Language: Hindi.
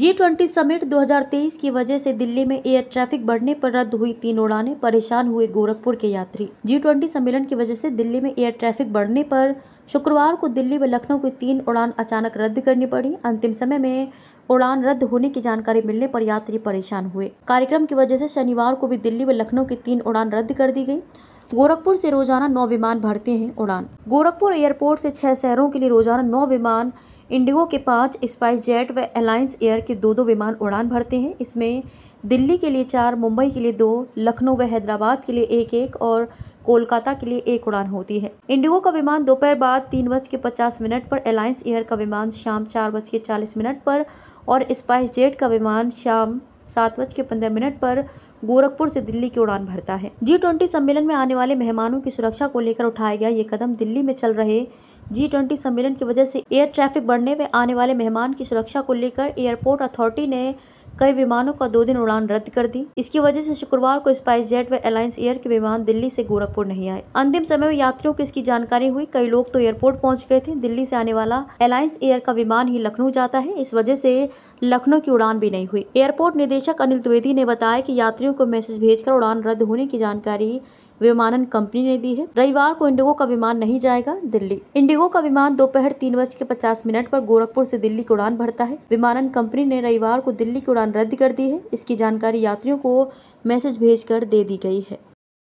जी ट्वेंटी समिट 2023 की वजह से दिल्ली में एयर ट्रैफिक बढ़ने पर रद्द हुई तीन उड़ानें परेशान हुए गोरखपुर के यात्री जी ट्वेंटी सम्मेलन की वजह से दिल्ली में एयर ट्रैफिक बढ़ने पर शुक्रवार को दिल्ली व लखनऊ की तीन उड़ान अचानक रद्द करनी पड़ी अंतिम समय में उड़ान रद्द होने की जानकारी मिलने पर यात्री परेशान हुए कार्यक्रम की वजह से शनिवार को भी दिल्ली व लखनऊ की तीन उड़ान रद्द कर दी गई गोरखपुर से रोजाना नौ विमान भरते हैं उड़ान गोरखपुर एयरपोर्ट से छह शहरों के लिए रोजाना नौ विमान इंडिगो के पाँच स्पाइस जेट व अलायंस एयर के दो दो विमान उड़ान भरते हैं इसमें दिल्ली के लिए चार मुंबई के लिए दो लखनऊ व हैदराबाद के लिए एक एक और कोलकाता के लिए एक उड़ान होती है इंडिगो का विमान दोपहर बाद तीन बज के पचास मिनट पर एलायंस एयर का विमान शाम चार बज के चालीस मिनट पर और स्पाइस जेट का विमान शाम सात बज के पंद्रह मिनट पर गोरखपुर से दिल्ली की उड़ान भरता है जी ट्वेंटी सम्मेलन में आने वाले मेहमानों की सुरक्षा को लेकर उठाया गया ये कदम दिल्ली में चल रहे जी ट्वेंटी सम्मेलन की वजह से एयर ट्रैफिक बढ़ने में आने वाले मेहमान की सुरक्षा को लेकर एयरपोर्ट अथॉरिटी ने कई विमानों का दो दिन उड़ान रद्द कर दी इसकी वजह से शुक्रवार को स्पाइस जेट व एलायंस एयर के विमान दिल्ली से गोरखपुर नहीं आए अंतिम समय में यात्रियों को इसकी जानकारी हुई कई लोग तो एयरपोर्ट पहुंच गए थे दिल्ली से आने वाला एलायंस एयर का विमान ही लखनऊ जाता है इस वजह से लखनऊ की उड़ान भी नहीं हुई एयरपोर्ट निदेशक अनिल द्विवेदी ने बताया कि यात्रियों को मैसेज भेजकर उड़ान रद्द होने की जानकारी विमानन कंपनी ने दी है रविवार को इंडिगो का विमान नहीं जाएगा दिल्ली इंडिगो का विमान दोपहर तीन बज के पचास मिनट पर गोरखपुर से दिल्ली की उड़ान भरता है विमानन कंपनी ने रविवार को दिल्ली की उड़ान रद्द कर दी है इसकी जानकारी यात्रियों को मैसेज भेज दे दी गई है